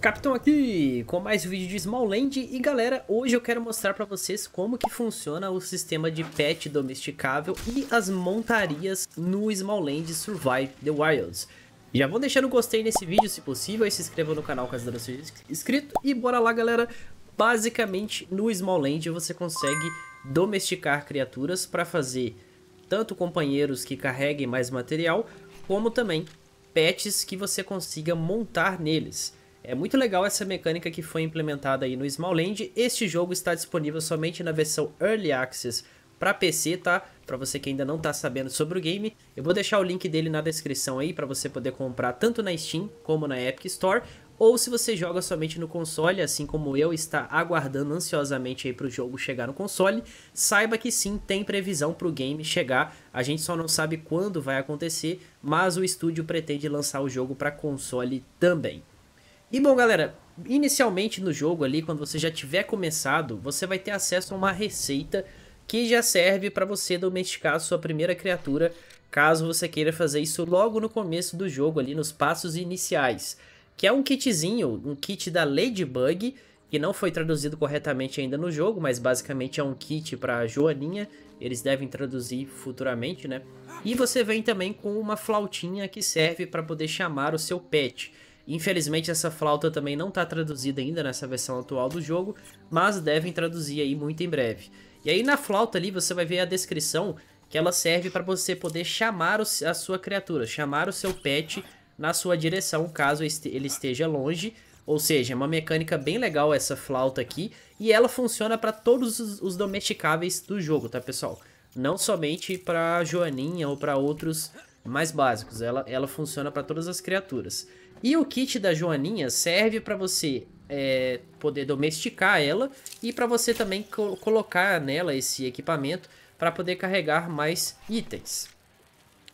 Capitão aqui com mais um vídeo de Small Land e galera, hoje eu quero mostrar para vocês como que funciona o sistema de pet domesticável e as montarias no Small Land Survive the Wilds. Já vão deixando o gostei nesse vídeo se possível e se inscrevam no canal caso ainda não seja inscrito e bora lá galera, basicamente no Small Land você consegue domesticar criaturas para fazer tanto companheiros que carreguem mais material como também pets que você consiga montar neles. É muito legal essa mecânica que foi implementada aí no Land. Este jogo está disponível somente na versão Early Access para PC, tá? Para você que ainda não tá sabendo sobre o game, eu vou deixar o link dele na descrição aí para você poder comprar tanto na Steam como na Epic Store, ou se você joga somente no console, assim como eu, está aguardando ansiosamente aí para o jogo chegar no console, saiba que sim, tem previsão para o game chegar, a gente só não sabe quando vai acontecer, mas o estúdio pretende lançar o jogo para console também. E bom, galera, inicialmente no jogo ali, quando você já tiver começado, você vai ter acesso a uma receita que já serve para você domesticar a sua primeira criatura, caso você queira fazer isso logo no começo do jogo ali, nos passos iniciais, que é um kitzinho, um kit da Ladybug, que não foi traduzido corretamente ainda no jogo, mas basicamente é um kit para Joaninha, eles devem traduzir futuramente, né? E você vem também com uma flautinha que serve para poder chamar o seu pet. Infelizmente essa flauta também não está traduzida ainda nessa versão atual do jogo, mas devem traduzir aí muito em breve. E aí na flauta ali você vai ver a descrição que ela serve para você poder chamar a sua criatura, chamar o seu pet na sua direção caso ele esteja longe. Ou seja, é uma mecânica bem legal essa flauta aqui e ela funciona para todos os domesticáveis do jogo, tá pessoal? Não somente para Joaninha ou para outros mais básicos, ela, ela funciona para todas as criaturas. E o kit da Joaninha serve para você é, poder domesticar ela e para você também co colocar nela esse equipamento para poder carregar mais itens.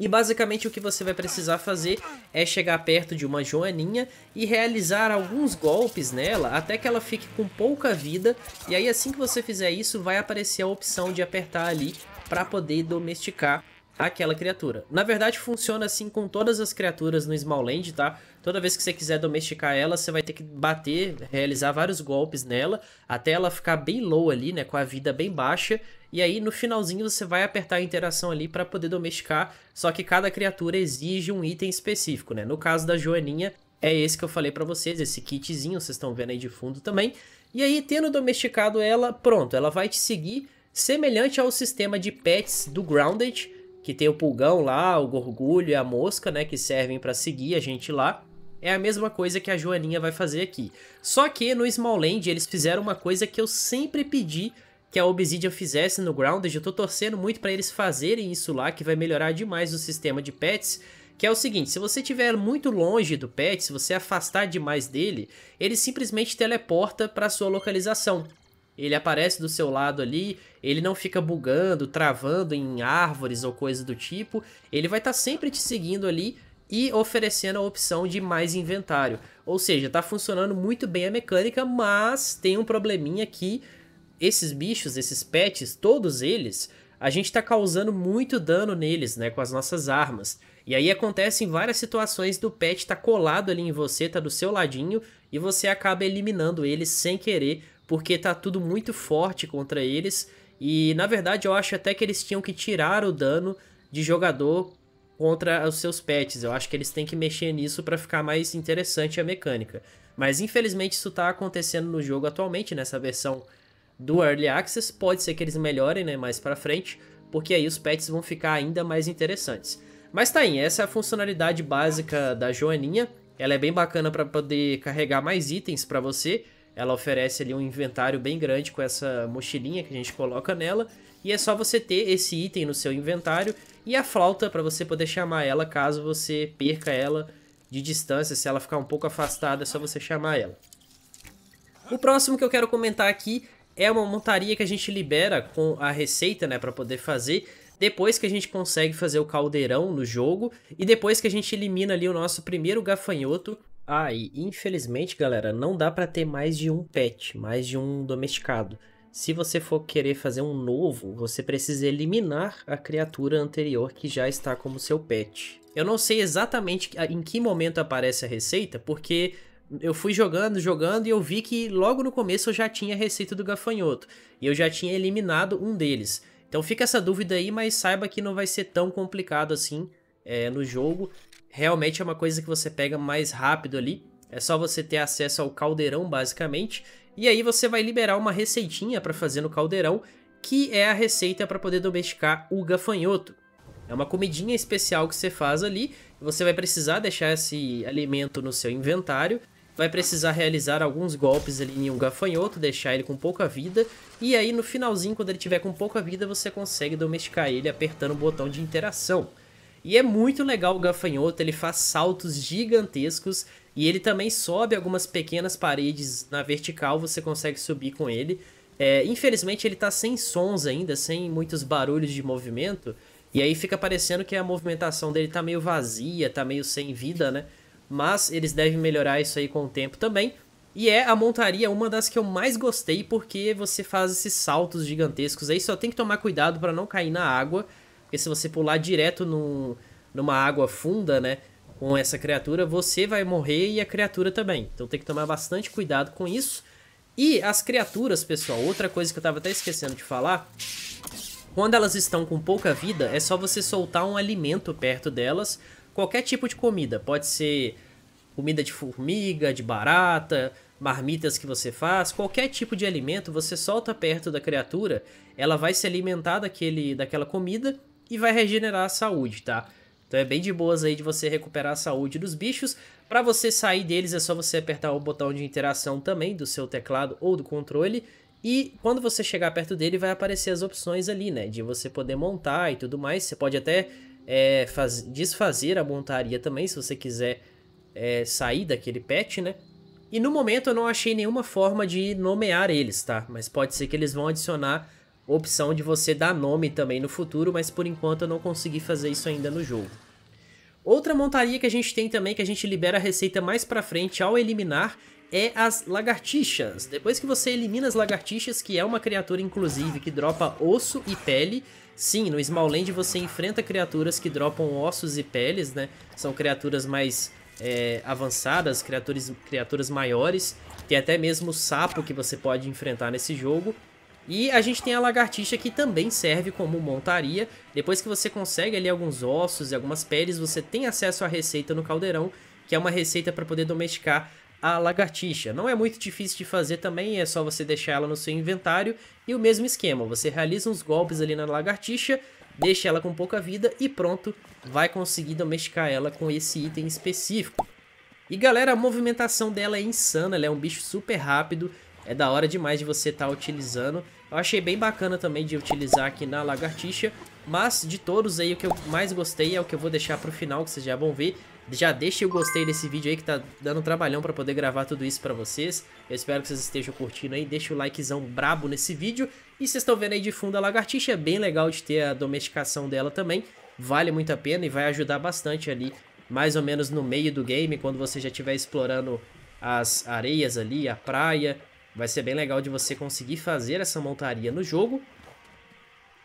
E basicamente o que você vai precisar fazer é chegar perto de uma joaninha e realizar alguns golpes nela até que ela fique com pouca vida. E aí assim que você fizer isso, vai aparecer a opção de apertar ali para poder domesticar aquela criatura. Na verdade funciona assim com todas as criaturas no Land tá? Toda vez que você quiser domesticar ela, você vai ter que bater, realizar vários golpes nela, até ela ficar bem low ali, né? Com a vida bem baixa. E aí no finalzinho você vai apertar a interação ali para poder domesticar. Só que cada criatura exige um item específico, né? No caso da Joaninha, é esse que eu falei para vocês, esse kitzinho, vocês estão vendo aí de fundo também. E aí, tendo domesticado ela, pronto, ela vai te seguir semelhante ao sistema de pets do Grounded, que tem o pulgão lá, o gorgulho e a mosca, né, que servem para seguir a gente lá. É a mesma coisa que a Joaninha vai fazer aqui. Só que no Smallland eles fizeram uma coisa que eu sempre pedi que a Obsidian fizesse no Grounded. Eu tô torcendo muito para eles fazerem isso lá, que vai melhorar demais o sistema de pets. Que é o seguinte, se você estiver muito longe do pet, se você afastar demais dele, ele simplesmente teleporta para sua localização. Ele aparece do seu lado ali, ele não fica bugando, travando em árvores ou coisa do tipo. Ele vai estar tá sempre te seguindo ali e oferecendo a opção de mais inventário. Ou seja, está funcionando muito bem a mecânica, mas tem um probleminha que esses bichos, esses pets, todos eles, a gente está causando muito dano neles, né, com as nossas armas. E aí acontecem várias situações do pet tá colado ali em você, tá do seu ladinho, e você acaba eliminando eles sem querer, porque tá tudo muito forte contra eles. E na verdade eu acho até que eles tinham que tirar o dano de jogador contra os seus pets. Eu acho que eles têm que mexer nisso para ficar mais interessante a mecânica. Mas infelizmente isso tá acontecendo no jogo atualmente, nessa versão do Early Access. Pode ser que eles melhorem, né, mais para frente, porque aí os pets vão ficar ainda mais interessantes. Mas tá aí, essa é a funcionalidade básica da joaninha. Ela é bem bacana para poder carregar mais itens para você. Ela oferece ali um inventário bem grande com essa mochilinha que a gente coloca nela. E é só você ter esse item no seu inventário e a flauta para você poder chamar ela caso você perca ela de distância, se ela ficar um pouco afastada, é só você chamar ela. O próximo que eu quero comentar aqui é uma montaria que a gente libera com a receita, né, para poder fazer depois que a gente consegue fazer o caldeirão no jogo e depois que a gente elimina ali o nosso primeiro gafanhoto. Ah, e infelizmente, galera, não dá para ter mais de um pet, mais de um domesticado. Se você for querer fazer um novo, você precisa eliminar a criatura anterior que já está como seu pet. Eu não sei exatamente em que momento aparece a receita, porque eu fui jogando, jogando e eu vi que logo no começo eu já tinha a receita do gafanhoto. E eu já tinha eliminado um deles. Então fica essa dúvida aí, mas saiba que não vai ser tão complicado assim é, no jogo. Realmente é uma coisa que você pega mais rápido ali. É só você ter acesso ao caldeirão, basicamente, e aí você vai liberar uma receitinha para fazer no caldeirão, que é a receita para poder domesticar o gafanhoto. É uma comidinha especial que você faz ali, você vai precisar deixar esse alimento no seu inventário, vai precisar realizar alguns golpes ali em um gafanhoto, deixar ele com pouca vida, e aí no finalzinho, quando ele tiver com pouca vida, você consegue domesticar ele apertando o botão de interação. E é muito legal o gafanhoto, ele faz saltos gigantescos, e ele também sobe algumas pequenas paredes na vertical, você consegue subir com ele. É, infelizmente ele tá sem sons ainda, sem muitos barulhos de movimento. E aí fica parecendo que a movimentação dele tá meio vazia, tá meio sem vida, né? Mas eles devem melhorar isso aí com o tempo também. E é a montaria uma das que eu mais gostei, porque você faz esses saltos gigantescos aí, só tem que tomar cuidado para não cair na água, porque se você pular direto num, numa água funda, né, com essa criatura, você vai morrer e a criatura também. Então tem que tomar bastante cuidado com isso. E as criaturas, pessoal, outra coisa que eu tava até esquecendo de falar, quando elas estão com pouca vida, é só você soltar um alimento perto delas, qualquer tipo de comida, pode ser comida de formiga, de barata, marmitas que você faz, qualquer tipo de alimento, você solta perto da criatura, ela vai se alimentar daquele, daquela comida e vai regenerar a saúde, tá? Então é bem de boas aí de você recuperar a saúde dos bichos. Para você sair deles é só você apertar o botão de interação também do seu teclado ou do controle e quando você chegar perto dele, vai aparecer as opções ali, né? De você poder montar e tudo mais. Você pode até é, faz... desfazer a montaria também, se você quiser é, sair daquele pet, né? E no momento eu não achei nenhuma forma de nomear eles, tá? Mas pode ser que eles vão adicionar opção de você dar nome também no futuro, mas por enquanto eu não consegui fazer isso ainda no jogo. Outra montaria que a gente tem também, que a gente libera a receita mais pra frente ao eliminar, é as lagartixas. Depois que você elimina as lagartixas, que é uma criatura inclusive que dropa osso e pele, sim, no Smallland você enfrenta criaturas que dropam ossos e peles, né? São criaturas mais é, avançadas, criaturas, criaturas maiores, tem até mesmo sapo que você pode enfrentar nesse jogo, e a gente tem a lagartixa que também serve como montaria. Depois que você consegue ali alguns ossos e algumas peles, você tem acesso à receita no caldeirão, que é uma receita para poder domesticar a lagartixa. Não é muito difícil de fazer também, é só você deixar ela no seu inventário e o mesmo esquema, você realiza uns golpes ali na lagartixa, deixa ela com pouca vida e pronto, vai conseguir domesticar ela com esse item específico. E galera, a movimentação dela é insana, ela é um bicho super rápido, é da hora demais de você estar tá utilizando. Eu achei bem bacana também de utilizar aqui na lagartixa, mas de todos aí o que eu mais gostei é o que eu vou deixar pro final, que vocês já vão ver. Já deixe o gostei desse vídeo aí que tá dando um trabalhão pra poder gravar tudo isso pra vocês. Eu espero que vocês estejam curtindo aí, deixa o likezão brabo nesse vídeo. E vocês estão vendo aí de fundo a lagartixa, é bem legal de ter a domesticação dela também. Vale muito a pena e vai ajudar bastante ali, mais ou menos no meio do game, quando você já estiver explorando as areias ali, a praia, Vai ser bem legal de você conseguir fazer essa montaria no jogo.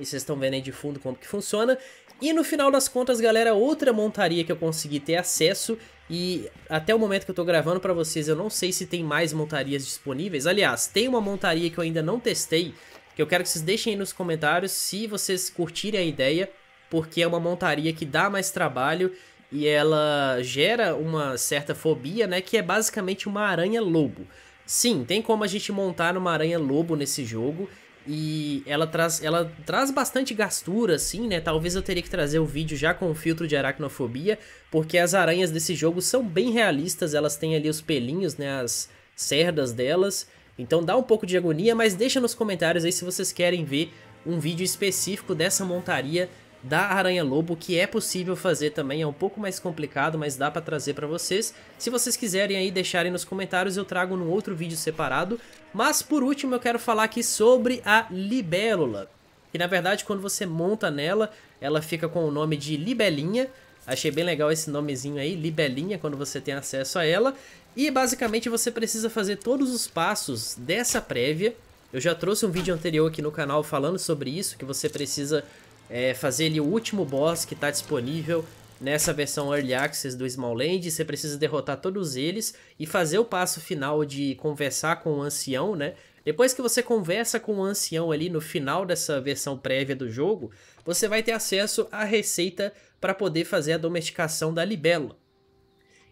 E vocês estão vendo aí de fundo como que funciona. E no final das contas, galera, outra montaria que eu consegui ter acesso. E até o momento que eu tô gravando para vocês, eu não sei se tem mais montarias disponíveis. Aliás, tem uma montaria que eu ainda não testei. Que eu quero que vocês deixem aí nos comentários se vocês curtirem a ideia. Porque é uma montaria que dá mais trabalho. E ela gera uma certa fobia, né? Que é basicamente uma aranha-lobo. Sim, tem como a gente montar uma aranha lobo nesse jogo. E ela traz, ela traz bastante gastura, assim, né? Talvez eu teria que trazer o vídeo já com o filtro de aracnofobia, porque as aranhas desse jogo são bem realistas, elas têm ali os pelinhos, né? As cerdas delas. Então dá um pouco de agonia, mas deixa nos comentários aí se vocês querem ver um vídeo específico dessa montaria da Aranha Lobo, que é possível fazer também, é um pouco mais complicado, mas dá para trazer para vocês. Se vocês quiserem aí deixarem nos comentários, eu trago num outro vídeo separado. Mas por último eu quero falar aqui sobre a Libélula, que na verdade quando você monta nela, ela fica com o nome de Libelinha, Achei bem legal esse nomezinho aí, Libelinha, quando você tem acesso a ela. E basicamente você precisa fazer todos os passos dessa prévia. Eu já trouxe um vídeo anterior aqui no canal falando sobre isso, que você precisa é, fazer ali o último boss que está disponível nessa versão Early Access do Small Land. você precisa derrotar todos eles e fazer o passo final de conversar com o ancião, né? Depois que você conversa com o ancião ali no final dessa versão prévia do jogo, você vai ter acesso à receita para poder fazer a domesticação da libélula.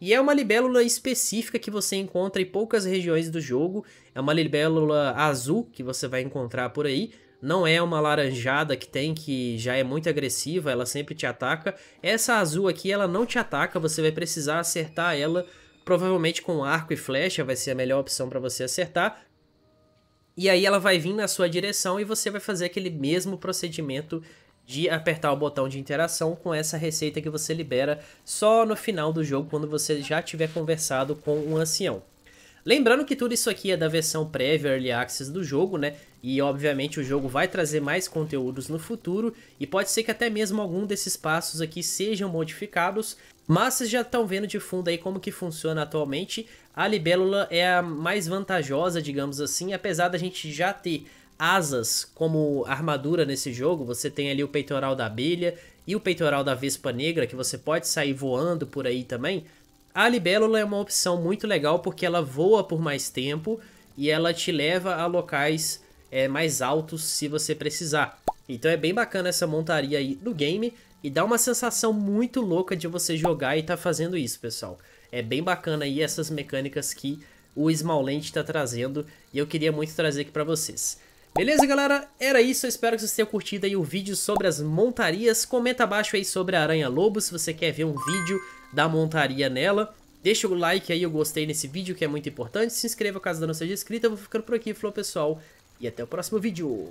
E é uma libélula específica que você encontra em poucas regiões do jogo, é uma libélula azul que você vai encontrar por aí, não é uma laranjada que tem, que já é muito agressiva, ela sempre te ataca. Essa azul aqui, ela não te ataca, você vai precisar acertar ela, provavelmente com arco e flecha, vai ser a melhor opção para você acertar. E aí ela vai vir na sua direção e você vai fazer aquele mesmo procedimento de apertar o botão de interação com essa receita que você libera só no final do jogo, quando você já tiver conversado com um ancião. Lembrando que tudo isso aqui é da versão prévia Early Access do jogo, né? E obviamente o jogo vai trazer mais conteúdos no futuro e pode ser que até mesmo algum desses passos aqui sejam modificados, mas vocês já estão vendo de fundo aí como que funciona atualmente. A libélula é a mais vantajosa, digamos assim, apesar da gente já ter asas como armadura nesse jogo, você tem ali o peitoral da abelha e o peitoral da vespa negra que você pode sair voando por aí também. A libélula é uma opção muito legal porque ela voa por mais tempo e ela te leva a locais é, mais altos se você precisar. Então é bem bacana essa montaria aí do game e dá uma sensação muito louca de você jogar e tá fazendo isso, pessoal. É bem bacana aí essas mecânicas que o Smallland está trazendo e eu queria muito trazer aqui para vocês. Beleza, galera? Era isso. Eu espero que vocês tenham curtido aí o vídeo sobre as montarias. Comenta abaixo aí sobre a aranha-lobo, se você quer ver um vídeo da montaria nela. Deixa o like aí, eu gostei nesse vídeo, que é muito importante. Se inscreva caso ainda não seja inscrito. Eu vou ficando por aqui. Falou, pessoal. E até o próximo vídeo.